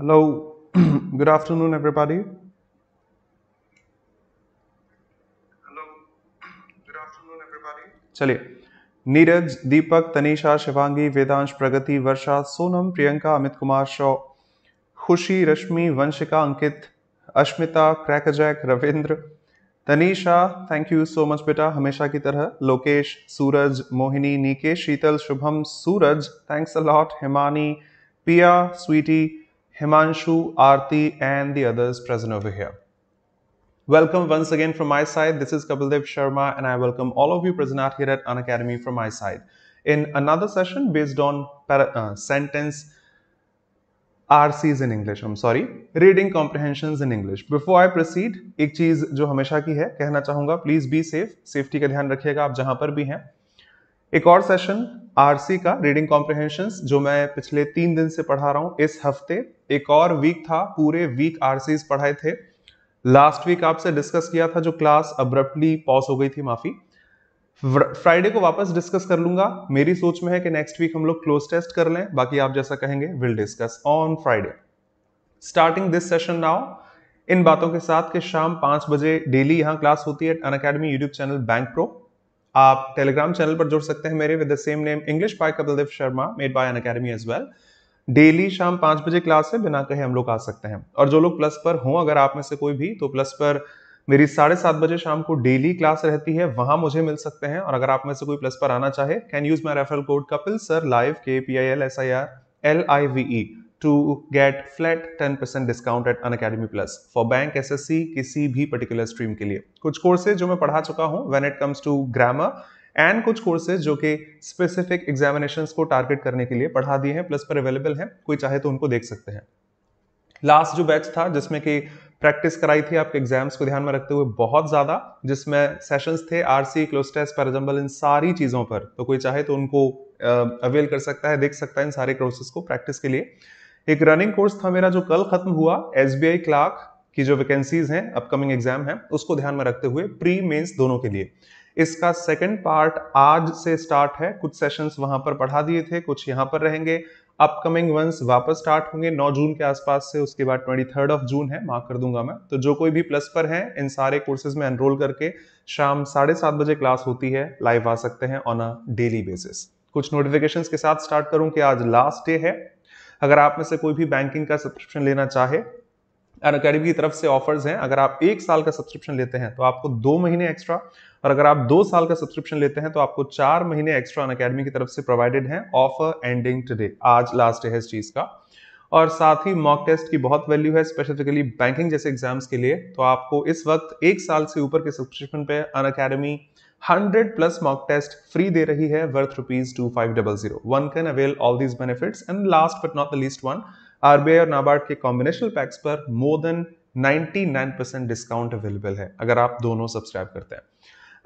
Hello, good afternoon, everybody. Hello, good afternoon, everybody. चलिए नीरज दीपक तनिषा शिवांगी वेदांश प्रगति वर्षा सोनम प्रियंका अमित कुमार शो Khushi Rashmi Vanshika Ankit Ashmita crackerjack Ravindra Tanisha thank you so much बेटा हमेशा की तरह Lokesh Suraj Mohini Nikesh Sheetal Shubham Suraj thanks a lot Himani Piya Sweety Himanshu, Arti, and the others present over here. Welcome once again from my side. This is Kapildev Sharma, and I welcome all of you present out here at An Academy from my side. In another session based on para, uh, sentence RCs in English, I'm sorry, reading comprehensions in English. Before I proceed, एक चीज जो हमेशा की है कहना चाहूंगा please be safe, safety का ध्यान रखिएगा आप जहां पर भी हैं एक और सेशन आरसी का रीडिंग कॉम्प्रिहेंशन जो मैं पिछले तीन दिन से पढ़ा रहा हूँ इस हफ्ते एक और वीक था पूरे वीक आर पढ़ाए थे लास्ट वीक आपसे डिस्कस किया था जो क्लास अब्रप्टली पॉज हो गई थी माफ़ी फ्राइडे को वापस डिस्कस कर लूंगा मेरी सोच में है कि नेक्स्ट वीक हम लोग क्लोज टेस्ट कर लें बाकी आप जैसा कहेंगे will discuss on Friday starting this session now इन बातों के साथ कि शाम पांच बजे डेली यहां क्लास होती है Unacademy YouTube channel bank pro आप टेलीग्राम चैनल पर जुड़ सकते हैं मेरे with the same name English by Kapildev Sharma made by Unacademy as well daily शाम पांच बजे क्लास है बिना कहे हम लोग आ सकते हैं और जो लोग प्लस पर हों अगर आप में से कोई भी तो प्लस पर मेरी साढ़े सात बजे शाम को डेली क्लास रहती है वहां मुझे मिल सकते हैं और अगर आप में से कोई प्लस पर आना चाहे can use my referral code Kapil sir live K P I L S I R L I V E to get flat 10% discount at Unacademy plus for bank S S C किसी भी particular stream के लिए कुछ courses जो मैं पढ़ा चुका हूँ when it comes to grammar and कुछ कोर्सेज जो कि स्पेसिफिक एग्जामिनेशन को टारगेट करने के लिए पढ़ा दिए हैं प्लस पर अवेलेबल हैं कोई चाहे तो उनको देख सकते हैं लास्ट जो बैच था जिसमें कि प्रैक्टिस कराई थी आपके एग्जाम्स को ध्यान में रखते हुए बहुत ज़्यादा जिसमें सेशंस थे RC cloze test for example इन सारी चीज़ों पर तो कोई चाहे तो उनको अवेल कर सकता है देख सकता है इन सारे कोर्सेस को प्रैक्टिस के लिए एक रनिंग कोर्स था मेरा जो कल खत्म हुआ एस बी आई क्लार्क की जो वैकेंसीज हैं अपकमिंग एग्जाम है उसको ध्यान में रखते हुए प्री मेंस दोनों के लिए इसका सेकंड पार्ट आज से स्टार्ट है कुछ सेशंस वहां पर पढ़ा दिए थे कुछ यहां पर रहेंगे अपकमिंग वंस वापस स्टार्ट होंगे 9 जून के आसपास से उसके बाद ट्वेंटी ऑफ जून है मार्क कर दूंगा मैं तो जो कोई भी प्लस पर है इन सारे कोर्सेज में एनरोल करके शाम साढ़े सात बजे क्लास होती है लाइव आ सकते हैं ऑन अ डेली बेसिस कुछ नोटिफिकेशंस के साथ स्टार्ट करूं कि आज लास्ट डे है अगर आप में से कोई भी बैंकिंग का सब्सक्रिप्शन लेना चाहे अन अकेडमी की तरफ से ऑफर्स हैं अगर आप एक साल का सब्सक्रिप्शन लेते हैं तो आपको दो महीने एक्स्ट्रा और अगर आप दो साल का सब्सक्रिप्शन लेते हैं तो आपको चार महीने एक्स्ट्रा अन अकेडमी की तरफ से प्रोवाइडेड है ऑफर एंडिंग टुडे आज लास्ट है इस चीज़ का और साथ ही मॉक टेस्ट की बहुत वैल्यू है स्पेसिफिकली बैंकिंग जैसे एग्जाम्स के लिए तो आपको इस वक्त एक साल से ऊपर के सब्सक्रिप्शन पे Unacademy 100 plus mock test free दे रही है worth rupees two five double zero one can avail all these benefits and last but not the least one RBI और नाबार्ड के कॉम्बिनेशन पैक्स पर more than 99 percent discount available है अगर आप दोनों सब्सक्राइब करते हैं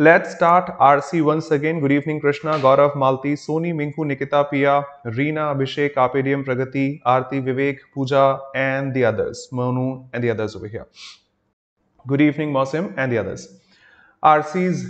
Let's start RC once again. Good evening, Krishna, Gaurav, Malti, Sony, Minku, Nikita, Pia, Reena, Abhishek, Apedium, Pragati, Arti, Vivek, Pooja, and the others. Manu and the others over here. Good evening, Mosim and the others. RC's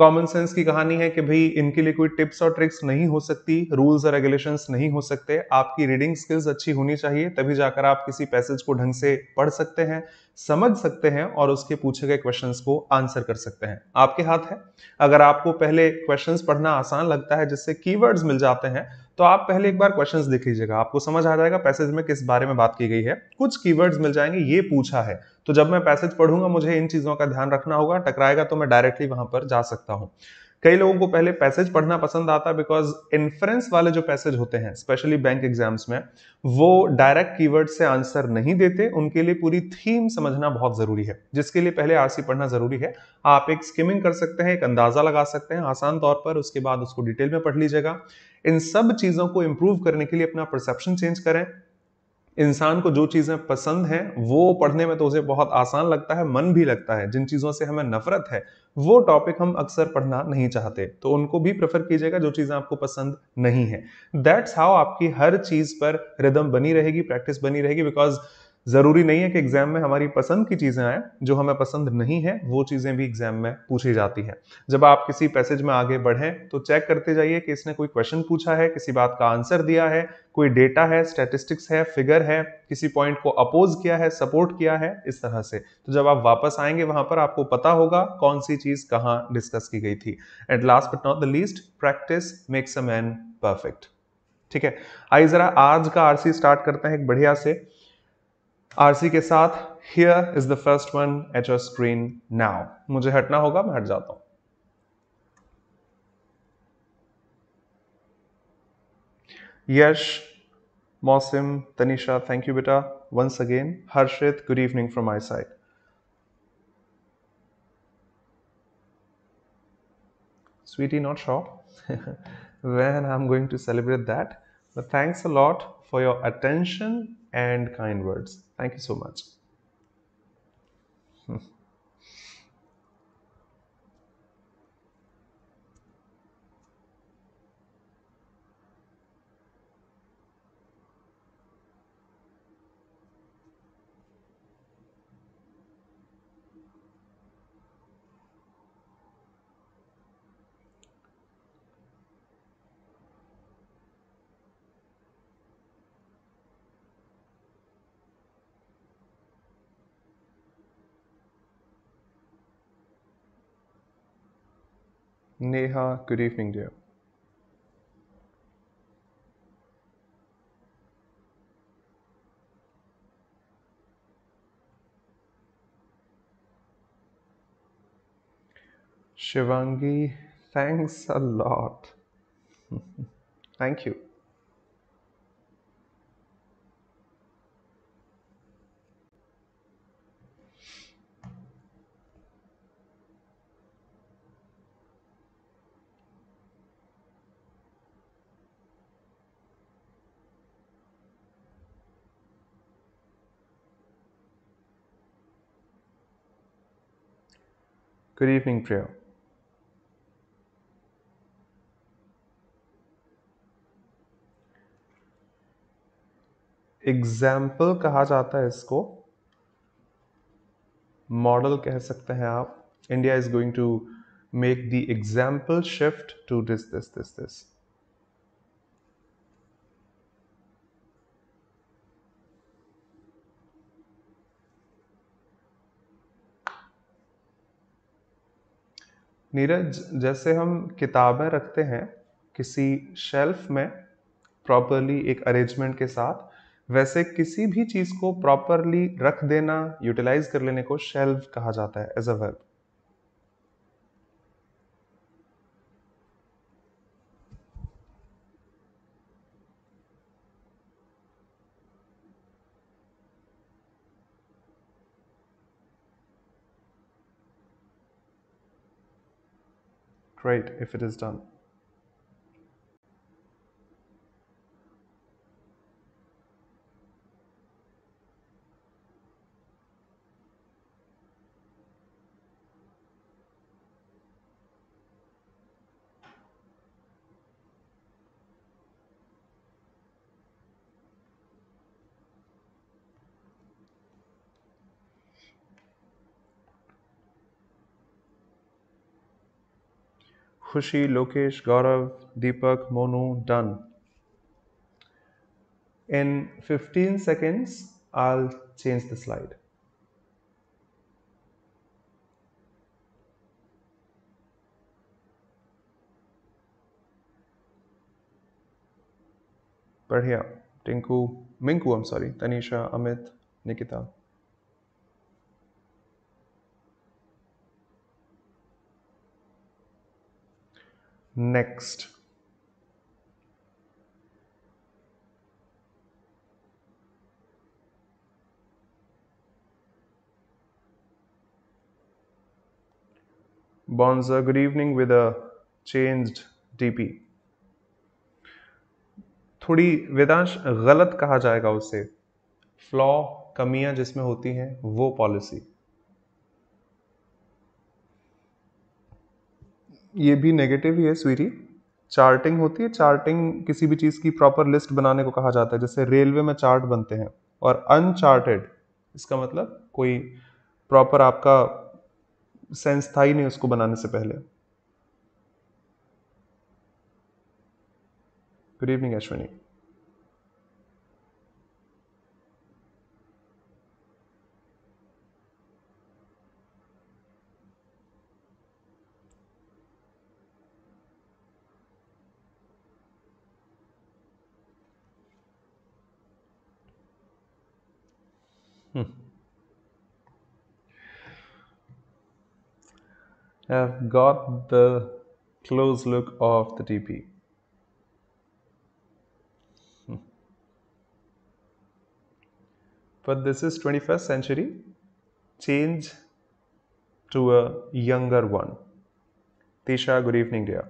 common sense की कहानी है कि भाई इनके लिए कोई tips और tricks नहीं हो सकती रूल्स और रेगुलेशन नहीं हो सकते आपकी रीडिंग स्किल्स अच्छी होनी चाहिए तभी जाकर आप किसी पैसेज को ढंग से पढ़ सकते हैं समझ सकते हैं और उसके पूछे गए क्वेश्चंस को आंसर कर सकते हैं आपके हाथ है अगर आपको पहले क्वेश्चंस पढ़ना आसान लगता है जिससे कीवर्ड्स मिल जाते हैं तो आप पहले एक बार क्वेश्चंस देख लीजिएगा आपको समझ आ जाएगा पैसेज में किस बारे में बात की गई है कुछ कीवर्ड्स मिल जाएंगे ये पूछा है तो जब मैं पैसेज पढ़ूंगा मुझे इन चीज़ों का ध्यान रखना होगा टकराएगा तो मैं डायरेक्टली वहां पर जा सकता हूँ कई लोगों को पहले पैसेज पढ़ना पसंद आता है बिकॉज इन्फ्रेंस वाले जो पैसेज होते हैं स्पेशली बैंक एग्जाम्स में वो डायरेक्ट कीवर्ड से आंसर नहीं देते उनके लिए पूरी थीम समझना बहुत ज़रूरी है जिसके लिए पहले आरसी पढ़ना ज़रूरी है आप एक स्किमिंग कर सकते हैं एक अंदाज़ा लगा सकते हैं आसान तौर पर उसके बाद उसको डिटेल में पढ़ लीजिएगा इन सब चीज़ों को इंप्रूव करने के लिए अपना परसेप्शन चेंज करें इंसान को जो चीज़ें पसंद हैं वो पढ़ने में तो उसे बहुत आसान लगता है मन भी लगता है जिन चीज़ों से हमें नफरत है वो टॉपिक हम अक्सर पढ़ना नहीं चाहते तो उनको भी प्रेफर कीजिएगा जो चीज़ें आपको पसंद नहीं है दैट्स हाउ आपकी हर चीज़ पर रिदम बनी रहेगी प्रैक्टिस बनी रहेगी बिकॉज ज़रूरी नहीं है कि एग्ज़ाम में हमारी पसंद की चीज़ें आए जो हमें पसंद नहीं है वो चीज़ें भी एग्ज़ाम में पूछी जाती हैं जब आप किसी पैसेज में आगे बढ़ें तो चेक करते जाइए कि इसने कोई क्वेश्चन पूछा है किसी बात का आंसर दिया है कोई डेटा है स्टेटिस्टिक्स है फिगर है किसी पॉइंट को अपोज किया है सपोर्ट किया है इस तरह से तो जब आप वापस आएंगे वहां पर आपको पता होगा कौन सी चीज़ कहाँ डिस्कस की गई थी at last but not the least practice makes a man perfect ठीक है आइए ज़रा आज का आरसी स्टार्ट करते हैं एक बढ़िया से RC के साथ Here is the first one. One screen now. Screen मुझे हटना होगा मैं हट जाता हूं Yash Mosim Tanisha, thank you, beta. once again. Harshit, good evening from my side. Sweetie, not sure when I'm going to celebrate that, but thanks a lot for your attention and kind words. Thank you so much. Neha, good evening, dear. Shivangi, thanks a lot. Thank you. Good evening, Priya. Example कहा जाता है इसको model कह सकते हैं आप India is going to make the example shift to this this this this Neeraj जैसे हम किताबें रखते हैं किसी शेल्फ में प्रॉपरली एक अरेंजमेंट के साथ वैसे किसी भी चीज़ को प्रॉपरली रख देना यूटिलाइज कर लेने को शेल्फ कहा जाता है as a verb great if it is done. खुशी Lokesh gaurav deepak monu done in 15 seconds i'll change the slide बढ़िया Tinku Minku I am sorry Tanisha Amit Nikita next Bonza, good evening with a changed DP. थोड़ी वेदांश गलत कहा जाएगा उसे फ्लॉ कमियां जिसमें होती हैं वो पॉलिसी ये भी नेगेटिव ही है स्वीरी चार्टिंग होती है चार्टिंग किसी भी चीज़ की प्रॉपर लिस्ट बनाने को कहा जाता है जैसे रेलवे में चार्ट बनते हैं और अनचार्टेड इसका मतलब कोई प्रॉपर आपका सेंस था ही नहीं उसको बनाने से पहले good evening Ashwini Hmm. I've got the close look of the TP. Hmm. But this is 21st century, change to a younger one. Tisha, good evening dear.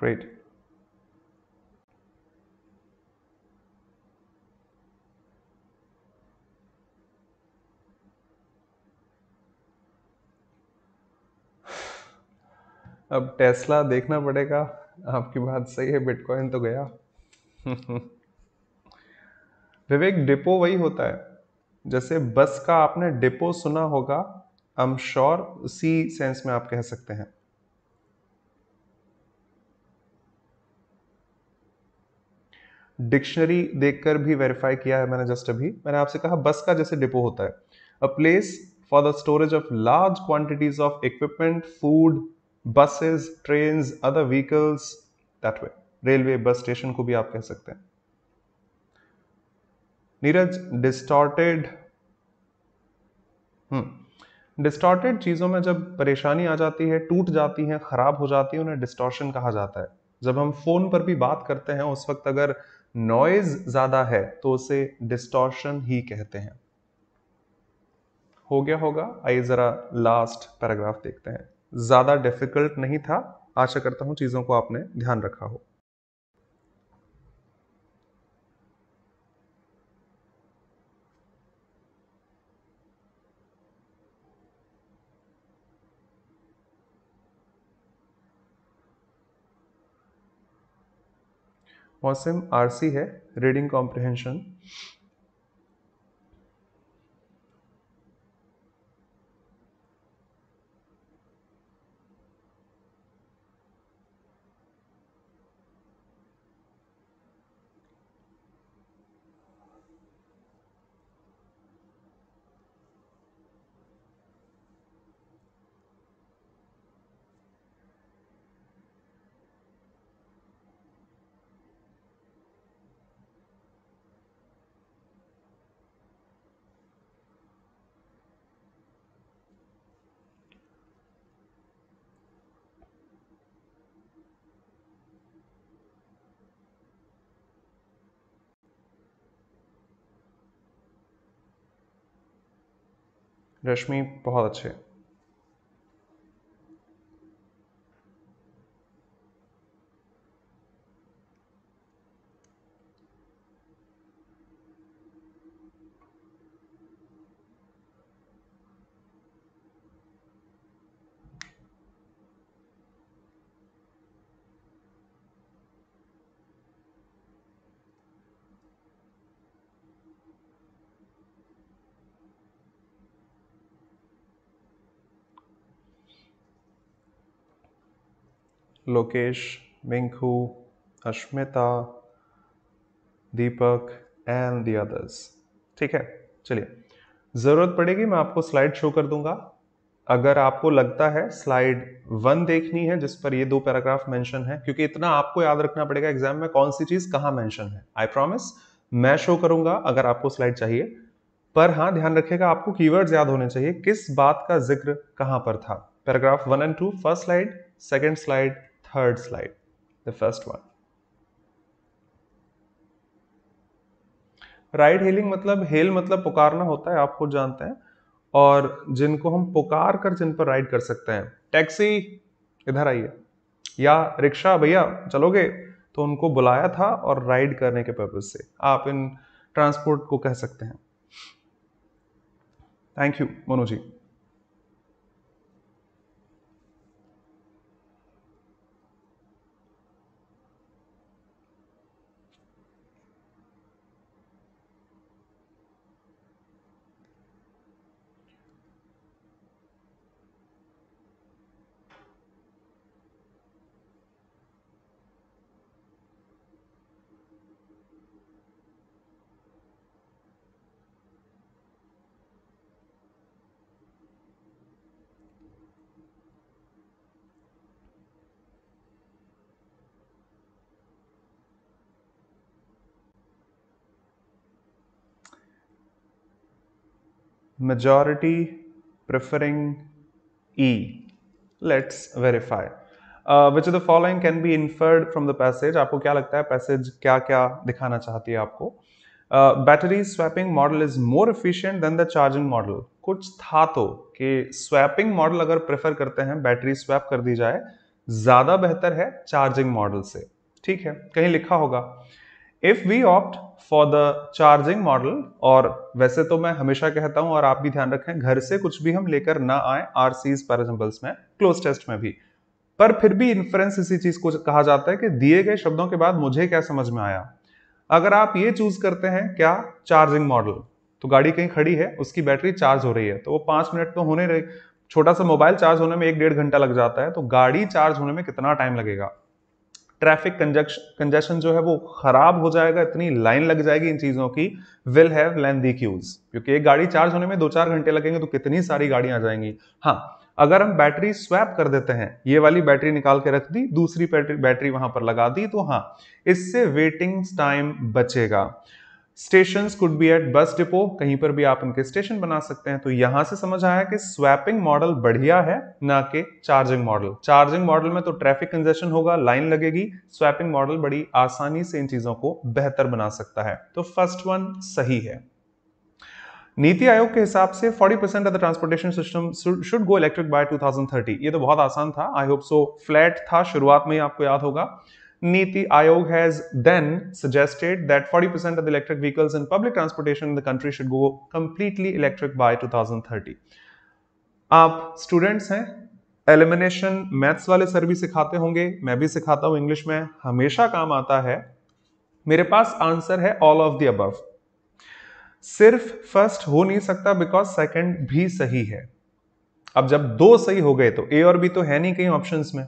Great. अब टेस्ला देखना पड़ेगा आपकी बात सही है बिटकॉइन तो गया विवेक डिपो वही होता है जैसे बस का आपने डिपो सुना होगा आई एम श्योर उसी सेंस में आप कह सकते हैं डिक्शनरी देखकर भी वेरीफाई किया है मैंने जस्ट अभी मैंने आपसे कहा बस का जैसे डिपो होता है a place for the storage of large quantities of equipment food buses train other vehicles that way railway bus station को भी आप कह सकते हैं नीरज डिस्टॉर्टेड हम्म डिस्टॉर्टेड चीज़ों में जब परेशानी आ जाती है टूट जाती है ख़राब हो जाती है उन्हें डिस्टॉर्शन कहा जाता है जब हम फ़ोन पर भी बात करते हैं उस वक्त अगर नॉइज ज़्यादा है तो उसे डिस्टॉर्शन ही कहते हैं हो गया होगा आइए ज़रा लास्ट पैराग्राफ देखते हैं ज़्यादा डिफिकल्ट नहीं था आशा करता हूं चीज़ों को आपने ध्यान रखा हो मौसम आरसी है रीडिंग कॉम्प्रिहेंशन रश्मि बहुत अच्छे Lokesh Minku Ashmita Deepak and the others ठीक है चलिए ज़रूरत पड़ेगी मैं आपको स्लाइड शो कर दूंगा अगर आपको लगता है स्लाइड वन देखनी है जिस पर ये दो पैराग्राफ मेंशन है क्योंकि इतना आपको याद रखना पड़ेगा एग्जाम में कौन सी चीज़ कहां मेंशन है आई प्रॉमिस मैं शो करूंगा अगर आपको स्लाइड चाहिए पर हाँ ध्यान रखिएगा आपको कीवर्ड्स याद होने चाहिए किस बात का जिक्र कहां पर था paragraph one and two first slide second slide third slide, the first one. Right hailing मतलब हेल मतलब पुकारना होता है आप खुद जानते हैं और जिनको हम पुकार कर जिन पर राइड कर सकते हैं टैक्सी इधर आइए या रिक्शा भैया चलोगे तो उनको बुलाया था और राइड करने के पर्पज से आप इन ट्रांसपोर्ट को कह सकते हैं thank you Manoj ji majority preferring E. Let's verify. Uh, which of the following can be inferred from the passage? आपको क्या लगता है passage क्या क्या दिखाना चाहती है आपको battery swapping model is more efficient than the charging model कुछ था तो कि स्वैपिंग मॉडल अगर प्रेफर करते हैं बैटरी स्वैप कर दी जाए ज़्यादा बेहतर है चार्जिंग मॉडल से ठीक है कहीं लिखा होगा if we opt for the charging model और वैसे तो मैं हमेशा कहता हूं और आप भी ध्यान रखें घर से कुछ भी हम लेकर ना आए आर सीज एग्जाम्पल्स में क्लोज टेस्ट में भी पर फिर भी इन्फ्रेंस इसी चीज को कहा जाता है कि दिए गए शब्दों के बाद मुझे क्या समझ में आया अगर आप ये चूज करते हैं क्या चार्जिंग मॉडल तो गाड़ी कहीं खड़ी है उसकी बैटरी चार्ज हो रही है तो वो पांच मिनट तो होने रहे छोटा सा मोबाइल चार्ज होने में एक डेढ़ घंटा लग जाता है तो गाड़ी चार्ज होने में कितना टाइम लगेगा ट्रैफिक कंजेशन जो है वो खराब हो जाएगा इतनी लाइन लग जाएगी इन चीज़ों की विल हैव लेंदी क्यूज क्योंकि एक गाड़ी चार्ज होने में दो चार घंटे लगेंगे तो कितनी सारी गाड़ियां आ जाएंगी हाँ अगर हम बैटरी स्वैप कर देते हैं ये वाली बैटरी निकाल के रख दी दूसरी बैटरी बैटरी वहां पर लगा दी तो हाँ इससे वेटिंग टाइम बचेगा station could be at bus depot कहीं पर भी आप उनके स्टेशन बना सकते हैं तो यहां से समझ आया कि स्वैपिंग मॉडल बढ़िया है ना कि चार्जिंग मॉडल चार्जिंग मॉडल में तो ट्रैफिक कंजेशन होगा लाइन लगेगी स्वैपिंग मॉडल बड़ी आसानी से इन चीजों को बेहतर बना सकता है तो फर्स्ट वन सही है नीति आयोग के हिसाब से 40 percent of the transportation system should go electric by 2030 ये तो बहुत आसान था आई होप सो फ्लैट था शुरुआत में ही आपको याद होगा Niti Aayog has then suggested that 40% of the electric vehicles in public transportation in the country should go completely electric by 2030. आप स्टूडेंट्स हैं एलिमिनेशन मैथ्स वाले सर भी सिखाते होंगे मैं भी सिखाता हूँ इंग्लिश में हमेशा काम आता है मेरे पास आंसर है ऑल ऑफ द अबव सिर्फ फर्स्ट हो नहीं सकता बिकॉज सेकंड भी सही है अब जब दो सही हो गए तो ए और बी तो है नहीं कहीं ऑप्शंस में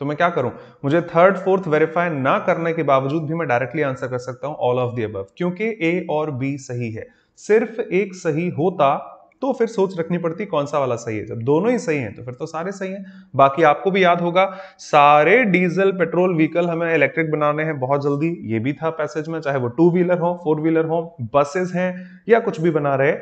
तो मैं क्या करूं मुझे थर्ड फोर्थ वेरीफाई ना करने के बावजूद भी मैं डायरेक्टली आंसर कर सकता हूं ऑल ऑफ दी अबव क्योंकि ए और बी सही है सिर्फ एक सही होता तो फिर सोच रखनी पड़ती कौन सा वाला सही है जब दोनों ही सही हैं तो फिर तो सारे सही हैं बाकी आपको भी याद होगा सारे डीजल पेट्रोल व्हीकल हमें इलेक्ट्रिक बनाने हैं बहुत जल्दी ये भी था पैसेज में चाहे वो टू व्हीलर हो फोर व्हीलर हो बसेस हैं या कुछ भी बना रहे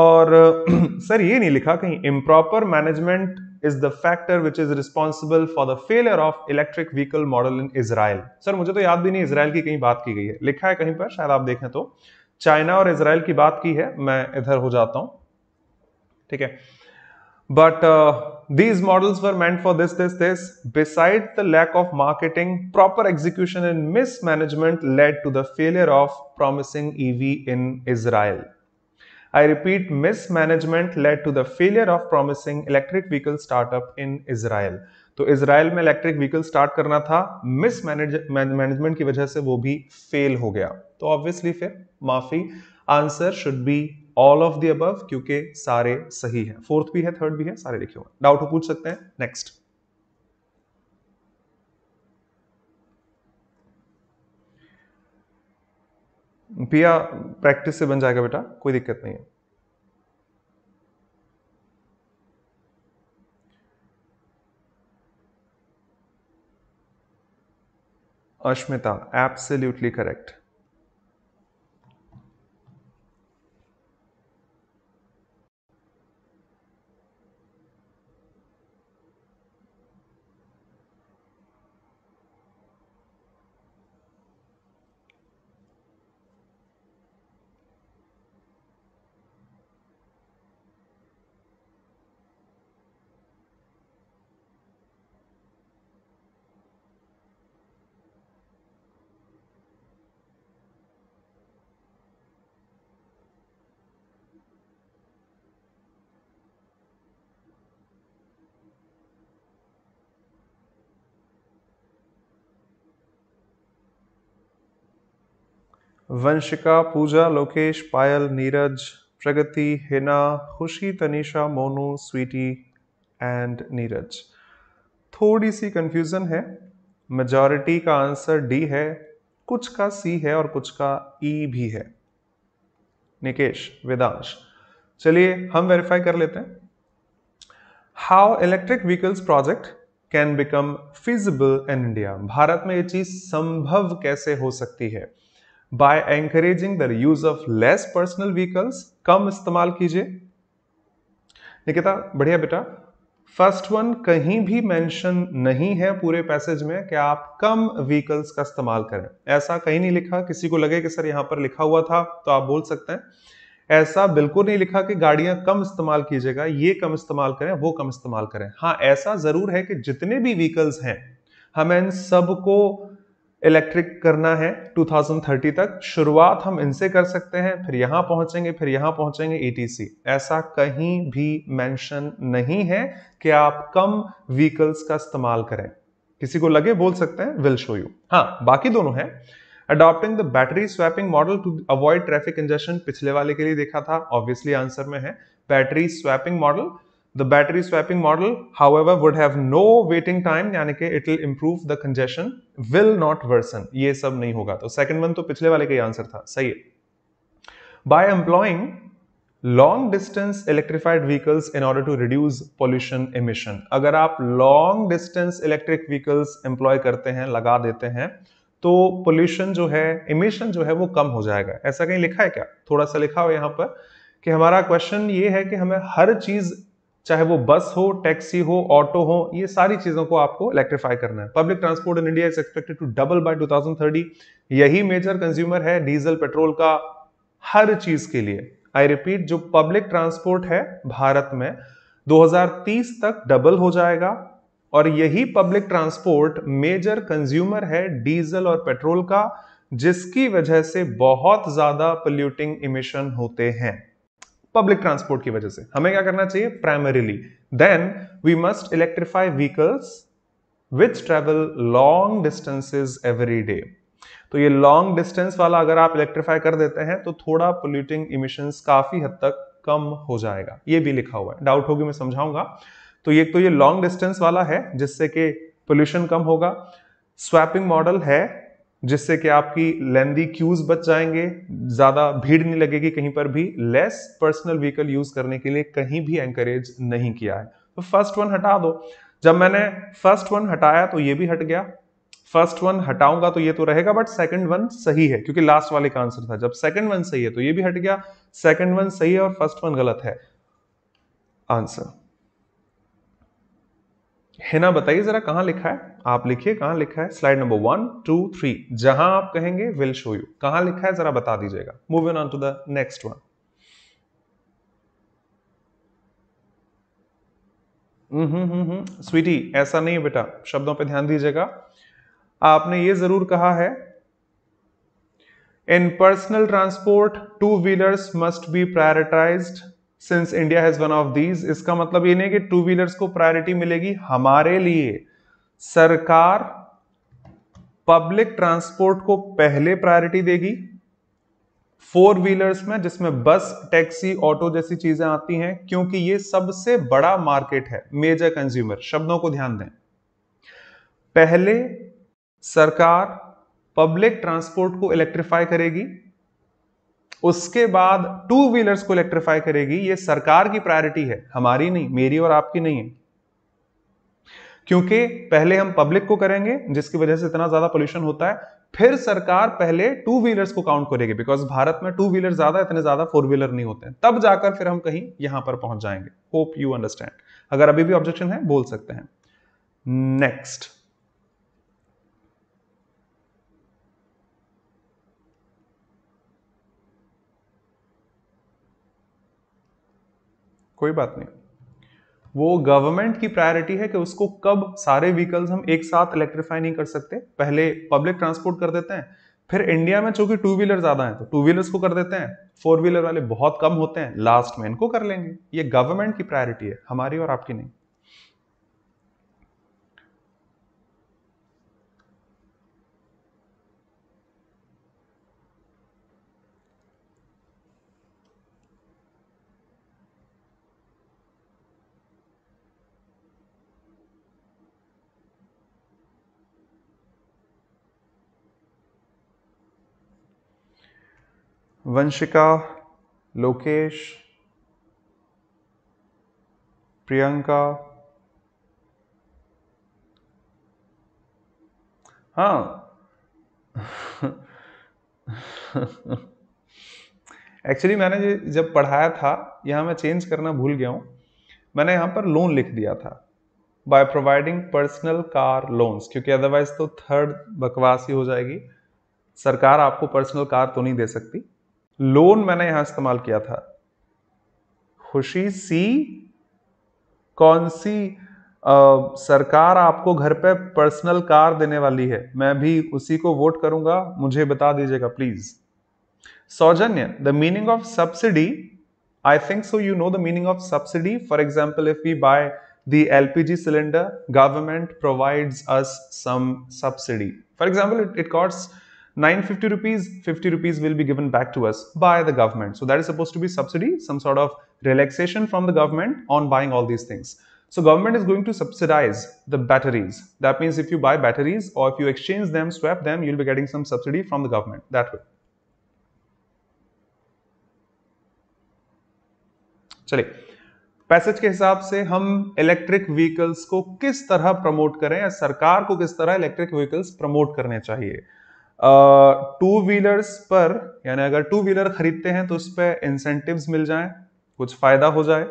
और सर ये नहीं लिखा कहीं improper management is the factor which is responsible for the failure of electric vehicle model in Israel. Sir मुझे तो याद भी नहीं इसराइल की कहीं बात की गई है लिखा है कहीं पर शायद आप देखें तो चाइना और इसराइल की बात की है मैं इधर हो जाता हूं ठीक है but these models were meant for this this this beside the lack of marketing proper execution and mismanagement led to the failure of promising EV in Israel I repeat, mismanagement led to the failure of promising electric vehicle startup in Israel. तो Israel में electric vehicle start करना था miss management की वजह से वो भी fail हो गया तो ऑब्वियसली फिर माफी answer should be all of the above क्योंकि सारे सही है फोर्थ भी है थर्ड भी है सारे लिखे हुए डाउट पूछ सकते हैं नेक्स्ट पिया प्रैक्टिस से बन जाएगा बेटा कोई दिक्कत नहीं है Ashmita absolutely correct Vanshika Pooja Lokesh Payal Neeraj Pragati Hina Khushi Tanisha Monu Sweety and Neeraj थोड़ी सी कंफ्यूजन है मेजॉरिटी का आंसर डी है कुछ का सी है और कुछ का ई e भी है निकेश वेदांश चलिए हम वेरीफाई कर लेते हैं how electric vehicles project can become feasible in India Bharat में ये चीज संभव कैसे हो सकती है by encouraging the use of less personal vehicles कम इस्तेमाल कीजिए निकिता बढ़िया बेटा फर्स्ट वन कहीं भी मेंशन नहीं है पूरे पैसेज में कि आप कम व्हीकल्स का इस्तेमाल करें ऐसा कहीं नहीं लिखा किसी को लगे कि सर यहां पर लिखा हुआ था तो आप बोल सकते हैं ऐसा बिल्कुल नहीं लिखा कि गाड़ियां कम इस्तेमाल कीजिएगा ये कम इस्तेमाल करें वो कम इस्तेमाल करें हाँ ऐसा जरूर है कि जितने भी व्हीकल्स हैं हमें इन सबको इलेक्ट्रिक करना है 2030 तक शुरुआत हम इनसे कर सकते हैं फिर यहां पहुंचेंगे फिर यहां पहुंचेंगे ईटीसी e ऐसा कहीं भी मेंशन नहीं है कि आप कम व्हीकल्स का इस्तेमाल करें किसी को लगे बोल सकते हैं विल शो यू हाँ बाकी दोनों हैं adopting the battery swapping model to avoid traffic congestion पिछले वाले के लिए देखा था ऑब्वियसली आंसर में है battery swapping model The battery swapping model, however, would have no waiting time, यानी कि it will improve the congestion, will not worsen. ये सब नहीं होगा तो second one तो पिछले वाले का ही आंसर था सही है By employing long distance electrified vehicles in order to reduce pollution emission. अगर आप long distance electric vehicles employ करते हैं लगा देते हैं तो पोल्यूशन जो है इमिशन जो है वो कम हो जाएगा ऐसा कहीं लिखा है क्या थोड़ा सा लिखा हो यहाँ पर कि हमारा क्वेश्चन ये है कि हमें हर चीज चाहे वो बस हो टैक्सी हो ऑटो हो ये सारी चीज़ों को आपको इलेक्ट्रीफाई करना है public transport in India is expected to double by 2030 यही मेजर कंज्यूमर है डीजल पेट्रोल का हर चीज़ के लिए आई रिपीट जो पब्लिक ट्रांसपोर्ट है भारत में 2030 तक डबल हो जाएगा और यही पब्लिक ट्रांसपोर्ट मेजर कंज्यूमर है डीजल और पेट्रोल का जिसकी वजह से बहुत ज़्यादा पोल्यूटिंग इमिशन होते हैं पब्लिक ट्रांसपोर्ट की वजह से हमें क्या करना चाहिए primarily then we must electrify vehicles which travel long distances every day तो ये लॉन्ग डिस्टेंस वाला अगर आप इलेक्ट्रीफाई कर देते हैं तो थोड़ा पोल्यूटिंग इमिशन काफी हद तक कम हो जाएगा ये भी लिखा हुआ है डाउट होगी मैं समझाऊंगा तो ये तो ये लॉन्ग डिस्टेंस वाला है जिससे कि पोल्यूशन कम होगा स्वैपिंग मॉडल है जिससे कि आपकी लेंदी क्यूज बच जाएंगे ज़्यादा भीड़ नहीं लगेगी कहीं पर भी लेस पर्सनल व्हीकल यूज़ करने के लिए कहीं भी एंकरेज नहीं किया है तो फर्स्ट वन हटा दो जब मैंने फर्स्ट वन हटाया तो ये भी हट गया फर्स्ट वन हटाऊंगा तो ये तो रहेगा बट सेकंड वन सही है क्योंकि लास्ट वाले का आंसर था जब सेकंड वन सही है तो ये भी हट गया सेकंड वन सही है और फर्स्ट वन गलत है आंसर है ना बताइए जरा कहां लिखा है आप लिखिए कहां लिखा है slide number one two three जहां आप कहेंगे विल शो यू कहां लिखा है जरा बता दीजिएगा moving on to the next one hmm Sweety hmm, hmm, hmm. ऐसा नहीं है बेटा शब्दों पे ध्यान दीजिएगा आपने ये जरूर कहा है in personal transport two wheelers must be prioritised since India has one of these इसका मतलब ये नहीं कि टू व्हीलर्स को प्रायोरिटी मिलेगी हमारे लिए सरकार पब्लिक ट्रांसपोर्ट को पहले प्रायोरिटी देगी फोर व्हीलर्स में जिसमें बस टैक्सी ऑटो जैसी चीजें आती हैं क्योंकि ये सबसे बड़ा मार्केट है मेजर कंज्यूमर शब्दों को ध्यान दें पहले सरकार पब्लिक ट्रांसपोर्ट को इलेक्ट्रिफाई करेगी उसके बाद टू व्हीलर्स को इलेक्ट्रीफाई करेगी ये सरकार की प्रायोरिटी है हमारी नहीं मेरी और आपकी नहीं है क्योंकि पहले हम पब्लिक को करेंगे जिसकी वजह से इतना ज्यादा पोल्यूशन होता है फिर सरकार पहले टू व्हीलर्स को काउंट करेगी बिकॉज भारत में टू व्हीलर ज्यादा इतने ज्यादा फोर व्हीलर नहीं होते हैं तब जाकर फिर हम कहीं यहां पर पहुंच जाएंगे होप यू अंडरस्टैंड अगर अभी भी ऑब्जेक्शन है बोल सकते हैं नेक्स्ट कोई बात नहीं वो गवर्नमेंट की प्रायोरिटी है कि उसको कब सारे व्हीकल्स हम एक साथ इलेक्ट्रीफाई नहीं कर सकते पहले पब्लिक ट्रांसपोर्ट कर देते हैं फिर इंडिया में चूंकि टू व्हीलर ज्यादा हैं तो टू व्हीलर्स को कर देते हैं फोर व्हीलर वाले बहुत कम होते हैं लास्ट में इनको कर लेंगे ये गवर्नमेंट की प्रायोरिटी है हमारी और आपकी नहीं वंशिका लोकेश प्रियंका हाँ एक्चुअली मैंने जब पढ़ाया था यहाँ मैं चेंज करना भूल गया हूँ मैंने यहाँ पर लोन लिख दिया था by providing personal car loans क्योंकि अदरवाइज तो थर्ड बकवास ही हो जाएगी सरकार आपको पर्सनल कार तो नहीं दे सकती लोन मैंने यहां इस्तेमाल किया था खुशी सी कौन सी आ, सरकार आपको घर पे पर्सनल कार देने वाली है मैं भी उसी को वोट करूंगा मुझे बता दीजिएगा please Saujanya the meaning of subsidy I think so you know the meaning of subsidy for example if we buy the LPG cylinder government provide us some subsidy for example it it costs 950 rupees, 50 rupees will be given back to us by the government. So that is supposed to be subsidy, some sort of relaxation from the government on buying all these things. So government is going to subsidize the batteries. That means if you buy batteries or if you exchange them, swap them, you'll be getting some subsidy from the government that way. चलिए passage के हिसाब से हम electric vehicles को किस तरह promote करें या सरकार को किस तरह इलेक्ट्रिक व्हीकल्स प्रमोट करने चाहिए टू व्हीलर्स पर यानी अगर टू व्हीलर खरीदते हैं तो उस पर इंसेंटिव मिल जाए कुछ फायदा हो जाए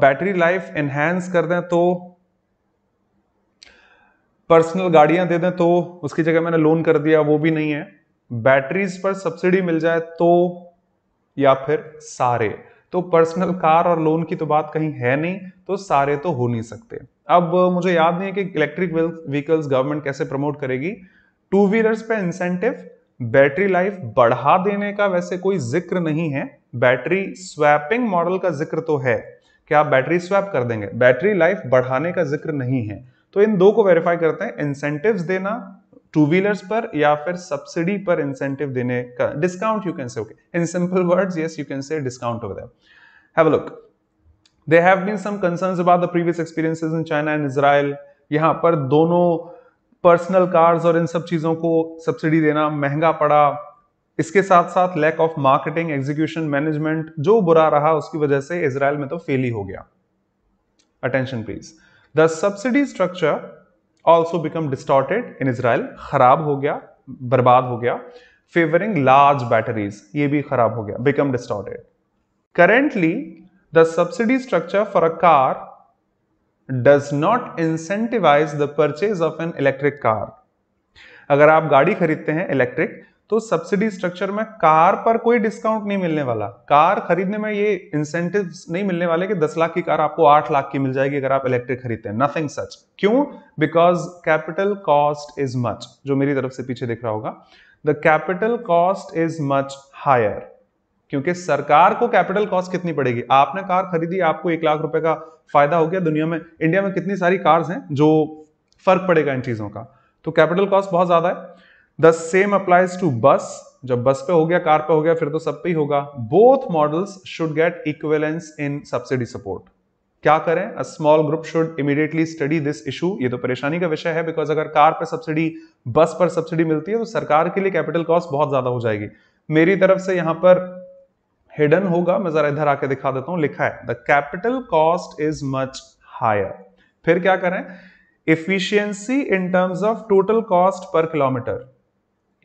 बैटरी लाइफ एनहेंस कर दें तो पर्सनल गाड़ियां दे दें तो उसकी जगह मैंने लोन कर दिया वो भी नहीं है बैटरीज पर सब्सिडी मिल जाए तो या फिर सारे तो पर्सनल कार और लोन की तो बात कहीं है नहीं तो सारे तो हो नहीं सकते अब मुझे याद नहीं है कि इलेक्ट्रिक व्हीकल्स गवर्नमेंट कैसे प्रमोट करेगी टू व्हीलर्स पे इंसेंटिव बैटरी लाइफ बढ़ा देने का वैसे कोई जिक्र नहीं है बैटरी स्वैपिंग मॉडल का जिक्र तो है कि आप बैटरी स्वैप कर देंगे बैटरी लाइफ बढ़ाने का जिक्र नहीं है तो इन दो को वेरीफाई करते हैं इंसेंटिव देना टू व्हीलर्स पर या फिर सब्सिडी पर इंसेंटिव देने का discount you can say okay in simple words yes you can say discount over have a look they have been some concerns about the previous experiences in China and Israel यहां पर दोनों personal cars और इन सब चीज़ों को subsidy देना महंगा पड़ा इसके साथ साथ lack of marketing execution management जो बुरा रहा उसकी वजह से इसराइल में तो फेल ही हो गया attention please the subsidy structure also become distorted in Israel खराब हो गया बर्बाद हो गया फेवरिंग लार्ज बैटरीज ये भी खराब हो गया become distorted currently the subsidy structure for a car does not incentivise the purchase of an electric car अगर आप गाड़ी खरीदते हैं इलेक्ट्रिक तो सब्सिडी स्ट्रक्चर में कार पर कोई डिस्काउंट नहीं मिलने वाला कार खरीदने में ये इंसेंटिव नहीं मिलने वाले कि 10 लाख की कार आपको 8 लाख की मिल जाएगी अगर आप इलेक्ट्रिक खरीदते हैं नथिंग सच क्यों because capital cost is much जो मेरी तरफ से पीछे दिख रहा होगा the capital cost is much higher क्योंकि सरकार को कैपिटल कॉस्ट कितनी पड़ेगी आपने कार खरीदी आपको एक लाख रुपए का फायदा हो गया दुनिया में इंडिया में कितनी सारी कार्स हैं जो फर्क पड़ेगा इन चीजों का तो कैपिटल कॉस्ट बहुत ज्यादा है द सेम अप्लाइज टू बस जब बस पे हो गया कार पे हो गया फिर तो सब पे ही होगा both models should get equivalence in subsidy support क्या करें a small group should immediately study this issue ये तो परेशानी का विषय है बिकॉज अगर कार पर सब्सिडी बस पर सब्सिडी मिलती है तो सरकार के लिए कैपिटल कॉस्ट बहुत ज्यादा हो जाएगी मेरी तरफ से यहां पर हिडन होगा मैं जरा इधर आके दिखा देता हूं लिखा है the capital cost is much higher फिर क्या करें efficiency in terms of total cost per kilometre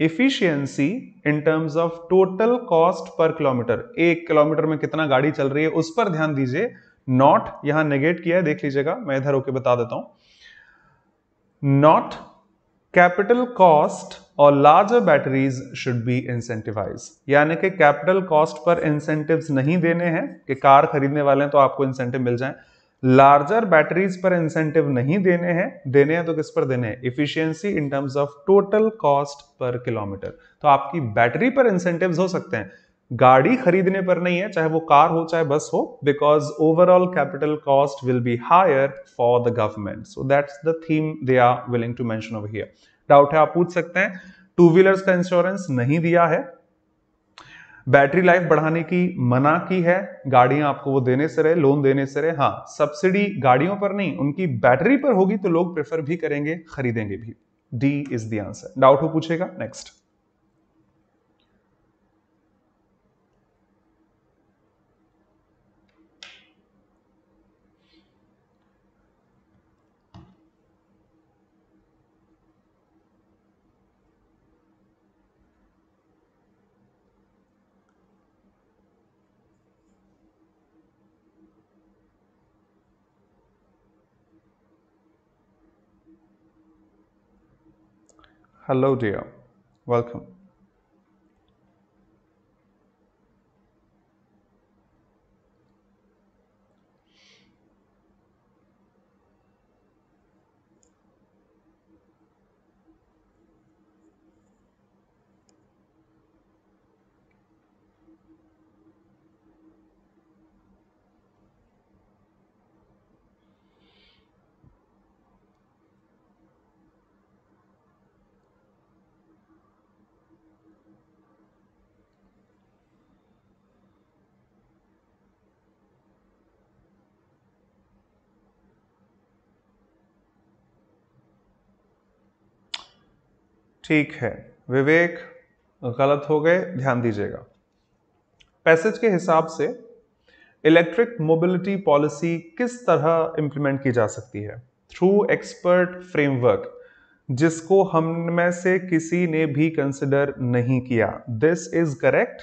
efficiency in terms of total cost per kilometre एक किलोमीटर में कितना गाड़ी चल रही है उस पर ध्यान दीजिए नॉट यहां नेगेट किया है देख लीजिएगा मैं इधर होके बता देता हूं नॉट कैपिटल कॉस्ट और larger batteries should be incentivise यानी कि कैपिटल कॉस्ट पर इंसेंटिव नहीं देने हैं कि कार खरीदने वाले हैं तो आपको इंसेंटिव मिल जाए लार्जर बैटरीज पर इंसेंटिव नहीं देने हैं देने हैं तो किस पर देने हैं efficiency in terms of total cost per kilometre तो आपकी बैटरी पर इंसेंटिव हो सकते हैं गाड़ी खरीदने पर नहीं है चाहे वो कार हो चाहे बस हो because overall capital cost will be higher for the government so that's the theme they are willing to mention over here doubt है आप पूछ सकते हैं टू व्हीलर्स का इंश्योरेंस नहीं दिया है बैटरी लाइफ बढ़ाने की मना की है गाड़ियां आपको वो देने से रहे लोन देने से रहे हाँ सब्सिडी गाड़ियों पर नहीं उनकी बैटरी पर होगी तो लोग प्रेफर भी करेंगे खरीदेंगे भी D is the answer doubt हो पूछेगा नेक्स्ट Hello dear, welcome. ठीक है विवेक गलत हो गए ध्यान दीजिएगा पैसेज के हिसाब से इलेक्ट्रिक मोबिलिटी पॉलिसी किस तरह इंप्लीमेंट की जा सकती है थ्रू एक्सपर्ट फ्रेमवर्क जिसको हम में से किसी ने भी कंसिडर नहीं किया this is correct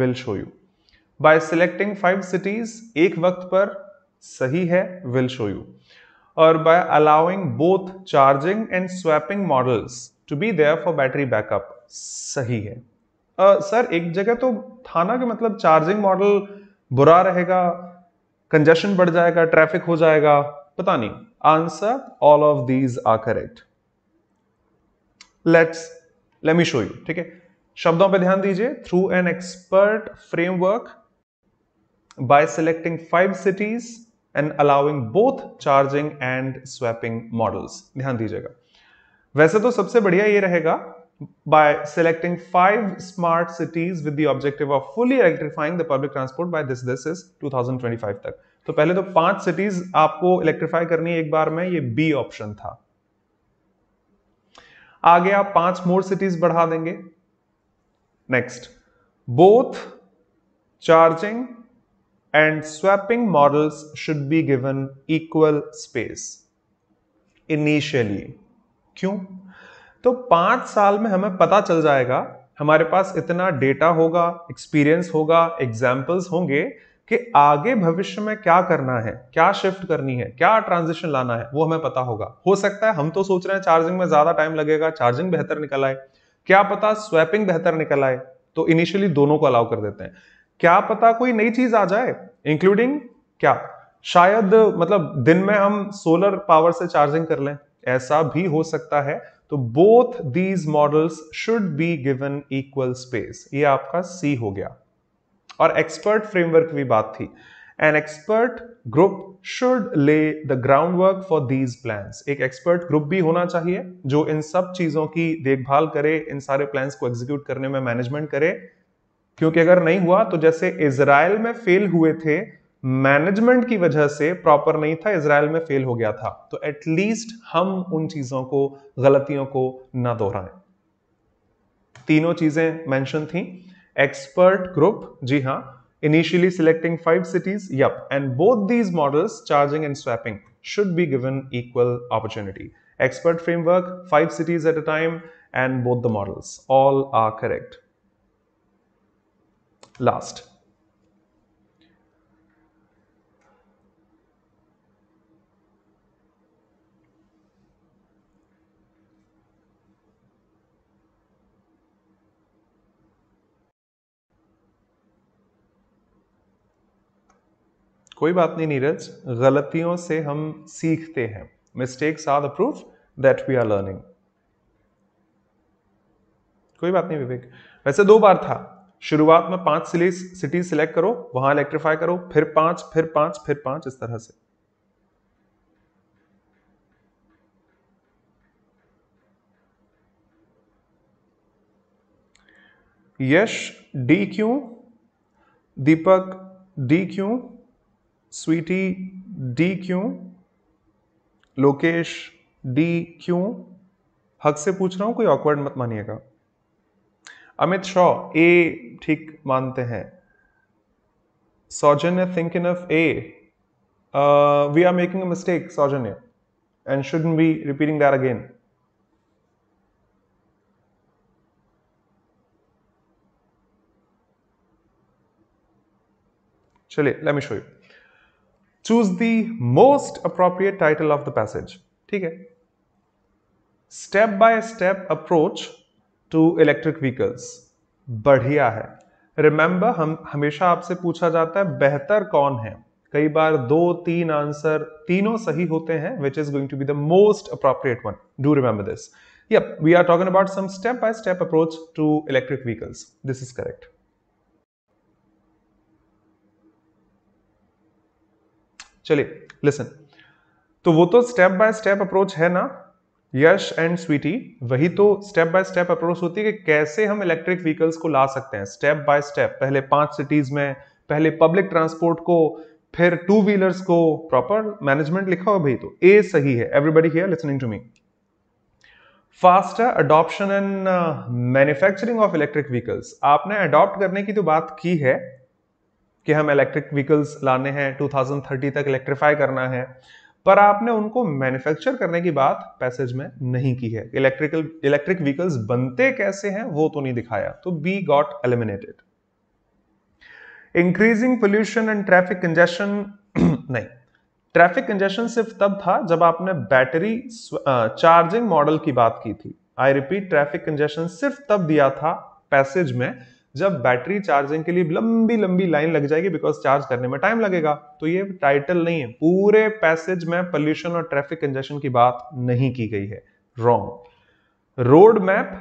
will show you by selecting five cities एक वक्त पर सही है विल शो यू और by allowing both charging and swapping models to be there for battery backup सही है uh, सर एक जगह तो था ना कि मतलब चार्जिंग मॉडल बुरा रहेगा कंजेशन बढ़ जाएगा ट्रैफिक हो जाएगा पता नहीं answer all of these are correct let's let me show you ठीक है शब्दों पर ध्यान दीजिए through an expert framework by selecting five cities and allowing both charging and swapping models ध्यान दीजिएगा वैसे तो सबसे बढ़िया ये रहेगा by selecting five smart cities with the objective of fully electrifying the public this by this this is 2025 तक तो पहले तो पांच सिटीज आपको इलेक्ट्रीफाई करनी है एक बार में ये बी ऑप्शन था आगे आप पांच मोर सिटीज बढ़ा देंगे next both charging and swapping models should be given equal space initially क्यों तो पांच साल में हमें पता चल जाएगा हमारे पास इतना डेटा होगा एक्सपीरियंस होगा एग्जाम्पल्स होंगे कि आगे भविष्य में क्या करना है क्या शिफ्ट करनी है क्या ट्रांजिशन लाना है वो हमें पता होगा हो सकता है हम तो सोच रहे हैं चार्जिंग में ज़्यादा टाइम लगेगा चार्जिंग बेहतर निकल आए क्या पता स्वैपिंग बेहतर निकल आए तो इनिशियली दोनों को अलाउ कर देते हैं क्या पता कोई नई चीज़ आ जाए इंक्लूडिंग क्या शायद मतलब दिन में हम सोलर पावर से चार्जिंग कर लें ऐसा भी हो सकता है तो both these models should be given equal space ये आपका सी हो गया और एक्सपर्ट फ्रेमवर्क की बात थी an expert group should lay the groundwork for these plan एक एक्सपर्ट ग्रुप भी होना चाहिए जो इन सब चीजों की देखभाल करे इन सारे प्लान को एग्जीक्यूट करने में मैनेजमेंट करे क्योंकि अगर नहीं हुआ तो जैसे इसराइल में फेल हुए थे मैनेजमेंट की वजह से प्रॉपर नहीं था इसराइल में फेल हो गया था तो एटलीस्ट हम उन चीजों को गलतियों को ना दोहराए तीनों चीजें मेंशन थी एक्सपर्ट ग्रुप जी हां initially selecting five cities yup and both these models charging and swapping should be given equal opportunity expert framework five cities at a time and both the models all are correct last कोई बात नहीं नीरज गलतियों से हम सीखते हैं mistakes are the proof that we are learning कोई बात नहीं विवेक वैसे दो बार था शुरुआत में पांच सिटी सिलेक्ट करो वहां इलेक्ट्रीफाई करो फिर पांच फिर पांच फिर पांच इस तरह से Yash D Q Deepak D Q Sweety D क्यों लोकेश डी क्यों हक से पूछ रहा हूं कोई ऑकवर्ड मत मानिएगा अमित शॉ ए ठीक मानते हैं Saujanya thinking of a we are making a mistake Saujanya and should be repeating there again चलिए let me show you choose the most appropriate title of the passage ठीक है step by step approach to electric vehicles बढ़िया है remember हम हमेशा आपसे पूछा जाता है बेहतर कौन है कई बार दो तीन आंसर तीनों सही होते हैं which is going to be the most appropriate one do remember this we are talking about some step by step approach to electric vehicles this is correct चलिए लिसन तो वो तो स्टेप बाय स्टेप अप्रोच है ना यश and Sweety वही तो step by step approach होती है कि कैसे हम इलेक्ट्रिक व्हीकल्स को ला सकते हैं स्टेप बाय स्टेप पहले पांच सिटीज में पहले पब्लिक ट्रांसपोर्ट को फिर टू व्हीलर्स को प्रॉपर मैनेजमेंट लिखा हो भाई तो ए सही है everybody here listening to me faster adoption and manufacturing of electric vehicles आपने अडॉप्ट करने की तो बात की है कि हम इलेक्ट्रिक व्हीकल्स लाने हैं 2030 तक इलेक्ट्रीफाई करना है पर आपने उनको मैन्युफैक्चर करने की बात पैसेज में नहीं की है इलेक्ट्रिकल इलेक्ट्रिक व्हीकल्स बनते कैसे हैं वो तो नहीं दिखाया तो B got eliminated increasing pollution and traffic congestion नहीं ट्रैफिक कंजेशन सिर्फ तब था जब आपने बैटरी चार्जिंग मॉडल की बात की थी आई रिपीट ट्रैफिक कंजेशन सिर्फ तब दिया था पैसेज में जब बैटरी चार्जिंग के लिए लंबी लंबी लाइन लग जाएगी बिकॉज चार्ज करने में टाइम लगेगा तो ये टाइटल नहीं है पूरे पैसेज में पॉल्यूशन और ट्रैफिक कंजेशन की बात नहीं की गई है रॉन्ग रोड मैप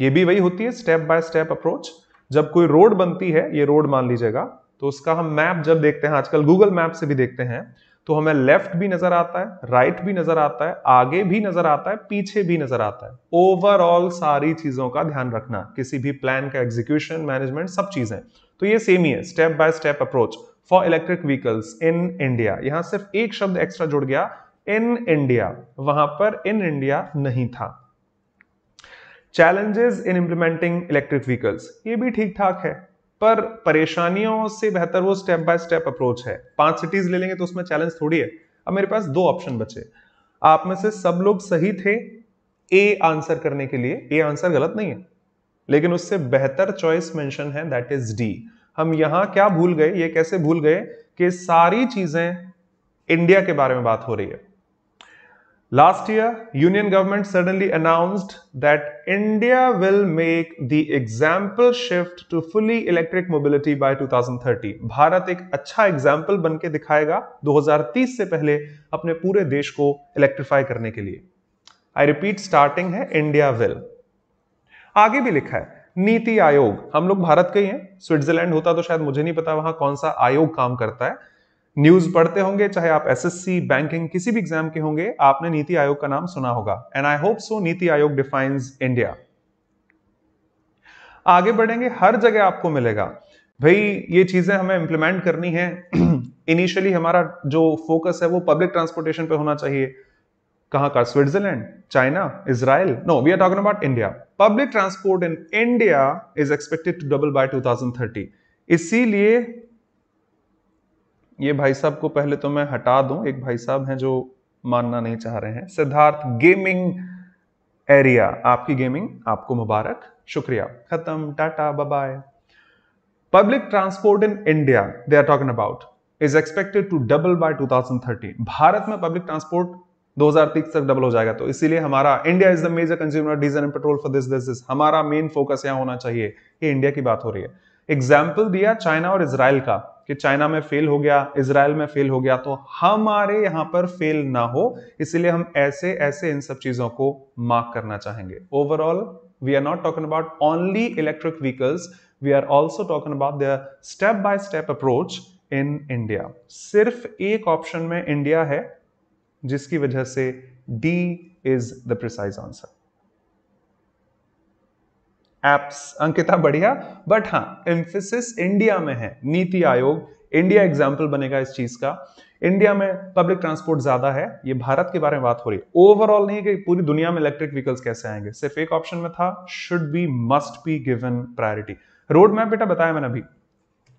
ये भी वही होती है स्टेप बाय स्टेप अप्रोच जब कोई रोड बनती है ये रोड मान लीजिएगा तो उसका हम मैप जब देखते हैं आजकल गूगल मैप से भी देखते हैं तो हमें लेफ्ट भी नजर आता है राइट भी नजर आता है आगे भी नजर आता है पीछे भी नजर आता है ओवरऑल सारी चीजों का ध्यान रखना किसी भी प्लान का एग्जीक्यूशन मैनेजमेंट सब चीजें तो ये सेम ही है step by step approach for electric vehicles in India यहां सिर्फ एक शब्द एक्स्ट्रा जुड़ गया इन इंडिया वहां पर इन इंडिया नहीं था challenges in implementing electric vehicles ये भी ठीक ठाक है पर परेशानियों से बेहतर वो स्टेप बाय स्टेप अप्रोच है पांच सिटीज ले लेंगे तो उसमें चैलेंज थोड़ी है अब मेरे पास दो ऑप्शन बचे आप में से सब लोग सही थे ए आंसर करने के लिए ए आंसर गलत नहीं है लेकिन उससे बेहतर चॉइस मेंशन है दैट इज डी हम यहां क्या भूल गए ये कैसे भूल गए कि सारी चीजें इंडिया के बारे में बात हो रही है last year union government suddenly announce that India will make the example shift to fully electric mobility by 2030. Bharat एक अच्छा एग्जाम्पल बन के दिखाएगा 2030 से पहले अपने पूरे देश को इलेक्ट्रीफाई करने के लिए आई रिपीट स्टार्टिंग है इंडिया विल आगे भी लिखा है नीति आयोग हम लोग भारत के ही हैं स्विट्जरलैंड होता तो शायद मुझे नहीं पता वहां कौन सा आयोग काम करता है न्यूज पढ़ते होंगे चाहे आप एसएससी बैंकिंग किसी भी एग्जाम के होंगे आपने नीति आयोग का नाम सुना होगा एंड आई होप सो नीति आयोग डिफाइंस इंडिया आगे बढ़ेंगे हर जगह आपको मिलेगा भाई ये चीजें हमें इंप्लीमेंट करनी है इनिशियली हमारा जो फोकस है वो पब्लिक ट्रांसपोर्टेशन पे होना चाहिए कहां का Switzerland China Israel no we are talking about India public transport in India is expected to double by 2030 इसीलिए ये भाई साहब को पहले तो मैं हटा दूं एक भाई साहब हैं जो मानना नहीं चाह रहे हैं सिद्धार्थ गेमिंग एरिया आपकी गेमिंग आपको मुबारक शुक्रिया खत्म टाटा bye public transport in India they are talking about is expected to double by 2030 Bharat में पब्लिक ट्रांसपोर्ट 2030 तक डबल हो जाएगा तो इसीलिए हमारा India is the major consumer diesel and petrol for this this हमारा मेन फोकस यहां होना चाहिए ये इंडिया की बात हो रही है एग्जाम्पल दिया चाइना और इसराइल का कि चाइना में फेल हो गया इसराइल में फेल हो गया तो हमारे यहां पर फेल ना हो इसलिए हम ऐसे ऐसे इन सब चीजों को मार्क करना चाहेंगे overall we are not talking about only electric vehicles we are also talking about the step by step approach in India सिर्फ एक ऑप्शन में इंडिया है जिसकी वजह से D is the precise answer एप्स अंकिता बढ़िया बट हाँ एम्फेसिस इंडिया में है नीति आयोग इंडिया एग्जाम्पल बनेगा इस चीज का इंडिया में पब्लिक ट्रांसपोर्ट ज्यादा है ये भारत के बारे में बात हो रही है ओवरऑल नहीं कि पूरी दुनिया में इलेक्ट्रिक व्हीकल्स कैसे आएंगे सिर्फ एक ऑप्शन में था should be must be given priority road map बेटा बताया मैंने अभी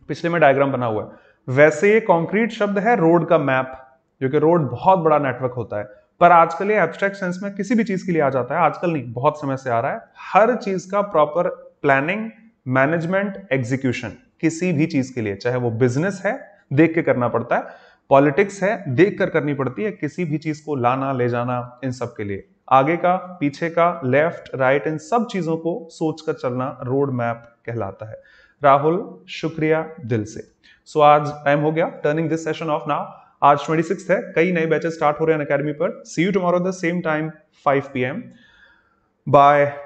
पिछले में डायग्राम बना हुआ है वैसे ये कॉन्क्रीट शब्द है रोड का मैप जो कि रोड बहुत बड़ा नेटवर्क होता है पर आजकल ये एब्स्ट्रैक्ट सेंस में किसी भी चीज के लिए आ जाता है आजकल नहीं बहुत समय से आ रहा है हर चीज का प्रॉपर प्लानिंग मैनेजमेंट एग्जीक्यूशन किसी भी चीज के लिए चाहे वो बिजनेस है देख के करना पड़ता है पॉलिटिक्स है देख कर करनी पड़ती है किसी भी चीज को लाना ले जाना इन सब के लिए आगे का पीछे का लेफ्ट राइट इन सब चीजों को सोचकर चलना रोड मैप कहलाता है राहुल शुक्रिया दिल से सो so, आज टाइम हो गया turning this session off now आज ट्वेंटी सिक्स है कई नए बैचेस स्टार्ट हो रहे हैं अकेडमी पर see you tomorrow the same time five P M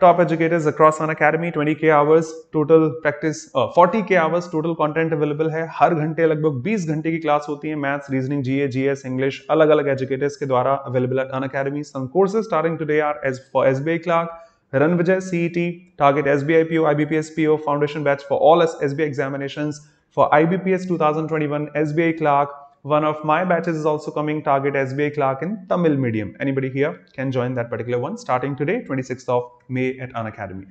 top educators across Unacademy academy के आवर्स टोटल प्रैक्टिस uh, के आवर्स टोटल content अवेलेबल है हर घंटे लगभग 20 घंटे की क्लास होती है maths reasoning GA GS English अलग अलग एजुकेटर्स के द्वारा available at Unacademy some courses starting today are as for S B I clerk Ranvijay C T target S B I P O I B P S P O foundation batch for all S B I examination for I B P S two thousand twenty one S B I clerk One of my batches is also coming target SBA clerk in Tamil medium. Anybody here can join that particular one starting today 26th of May at An Academy.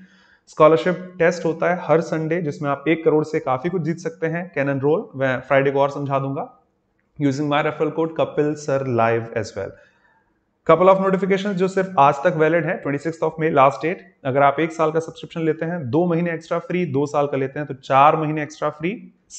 Scholarship test होता है हर Sunday जिसमें आप एक करोड़ से काफी कुछ जीत सकते हैं कैन एन रोल मैं फ्राइडे को और समझा दूंगा using my referral code Kapil sir live as well couple of notification जो सिर्फ आज तक वैलिड है twenty of May last date अगर आप एक साल का सब्सक्रिप्शन लेते हैं दो महीने एक्स्ट्रा फ्री दो साल का लेते हैं तो चार महीने एक्स्ट्रा फ्री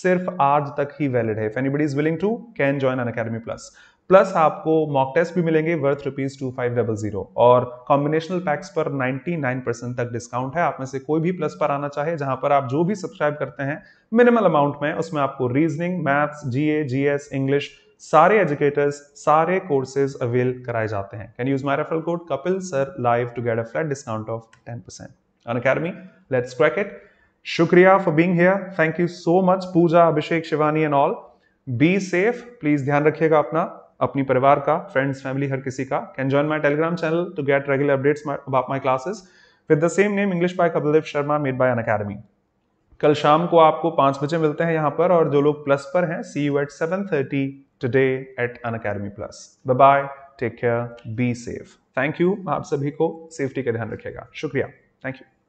सिर्फ आज तक ही वैलिड है if anybody is willing to can join Unacademy plus plus आपको मॉक टेस्ट भी मिलेंगे worth rupees two five double zero और कॉम्बिनेशनल पैक्स पर नाइन परसेंट तक डिस्काउंट है आप में से कोई भी प्लस पर आना चाहे जहां पर आप जो भी सब्सक्राइब करते हैं मिनिमल अमाउंट में उसमें आपको reasoning maths GA GS English सारे एजुकेटर्स सारे कोर्सेज अवेल कराए जाते हैं can use my referral code Kapil sir live to get a flat discount of ten percent Unacademy let's crack it शुक्रिया for being here thank you so much Pooja Abhishek Shivani and all be safe please ध्यान रखिएगा अपना अपनी परिवार का friends family हर किसी का can join my Telegram channel to get regular updates about my classes with the same name English by Kapildev Sharma made by Unacademy कल शाम को आपको पांच बजे मिलते हैं यहाँ पर और जो लोग प्लस पर हैं see you at seven thirty today at An Academy Plus. Bye bye, take care, be safe. Thank you आप सभी को सेफ्टी का ध्यान रखिएगा शुक्रिया थैंक यू